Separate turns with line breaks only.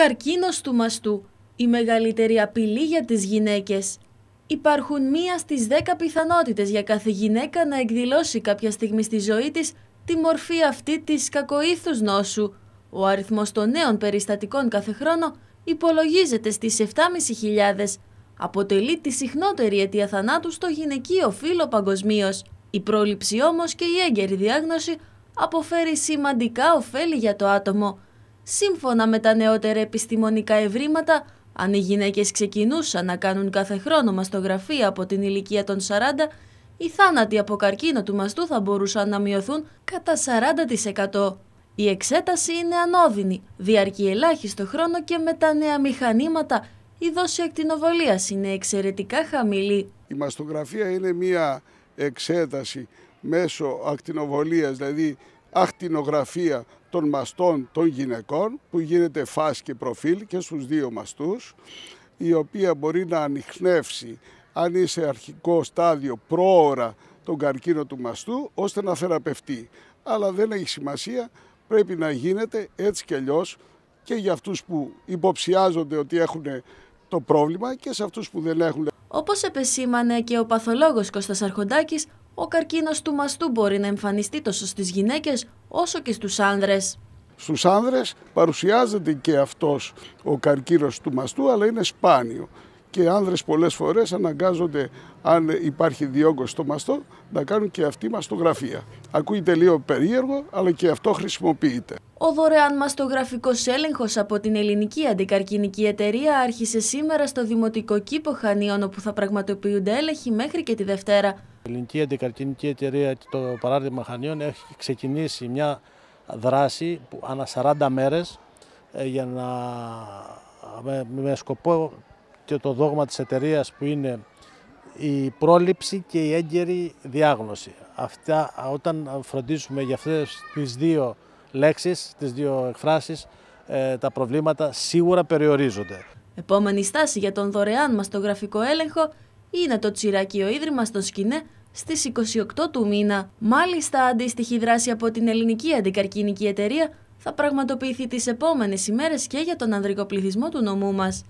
Καρκίνος του μαστού, η μεγαλύτερη απειλή για τις γυναίκες. Υπάρχουν μία στις δέκα πιθανότητες για κάθε γυναίκα να εκδηλώσει κάποια στιγμή στη ζωή της τη μορφή αυτή της κακοήθους νόσου. Ο αριθμός των νέων περιστατικών κάθε χρόνο υπολογίζεται στις 7.500. Αποτελεί τη συχνότερη αιτία θανάτου στο γυναικείο φύλλο παγκοσμίως. Η πρόληψη όμως και η έγκαιρη διάγνωση αποφέρει σημαντικά ωφέλη για το άτομο. Σύμφωνα με τα νεότερα επιστημονικά ευρήματα, αν οι γυναίκες ξεκινούσαν να κάνουν κάθε χρόνο μαστογραφία από την ηλικία των 40, οι θάνατοι από καρκίνο του μαστού θα μπορούσαν να μειωθούν κατά 40%. Η εξέταση είναι ανώδυνη, διαρκεί ελάχιστο χρόνο και με τα νέα μηχανήματα η δόση ακτινοβολίας είναι εξαιρετικά χαμηλή.
Η μαστογραφία είναι μια εξέταση μέσω ακτινοβολίας, δηλαδή ακτινογραφία των μαστών των γυναικών που γίνεται φάση και προφίλ και στους δύο μαστούς η οποία μπορεί να ανοιχνεύσει αν είσαι αρχικό στάδιο πρόωρα τον καρκίνο του μαστού ώστε να θεραπευτεί. Αλλά δεν έχει σημασία, πρέπει να γίνεται έτσι κι αλλιώς και για αυτούς
που υποψιάζονται ότι έχουν το πρόβλημα και σε αυτούς που δεν έχουν. Όπως επεσήμανε και ο παθολόγος Κώστας Αρχοντάκης, ο καρκίνος του μαστού μπορεί να εμφανιστεί τόσο στις γυναίκες όσο και στους άνδρες.
Στους άνδρες παρουσιάζεται και αυτός ο καρκίνος του μαστού, αλλά είναι σπάνιο και άνδρες πολλές φορές αναγκάζονται αν υπάρχει διόγκος στο μαστό να κάνουν και αυτή μαστογραφία. Ακούγεται λίγο περίεργο αλλά και αυτό χρησιμοποιείται.
Ο δωρεάν μαστογραφικός έλεγχος από την Ελληνική Αντικαρκυνική Εταιρεία άρχισε σήμερα στο Δημοτικό Κήπο Χανίων όπου θα πραγματοποιούνται έλεγχοι μέχρι και τη Δευτέρα. Η
Ελληνική Αντικαρκυνική Εταιρεία το παράδειγμα Χανίων έχει ξεκινήσει μια δράση που ανά 40 μέρες ε, για να, με, με σκοπό και το δόγμα της εταιρείας που είναι η πρόληψη και η έγκαιρη διάγνωση. Αυτά, όταν φροντίσουμε για αυτές τις δύο λέξεις, τις δύο εκφράσεις, ε, τα προβλήματα σίγουρα περιορίζονται.
Επόμενη στάση για τον δωρεάν γραφικό έλεγχο είναι το Τσιράκιο Ίδρυμας στο Σκηνέ στις 28 του μήνα. Μάλιστα, αντίστοιχη δράση από την Ελληνική Αντικαρκίνικη Εταιρεία θα πραγματοποιηθεί τις επόμενες ημέρες και για τον ανδρικό πληθυσμό του νομού μας.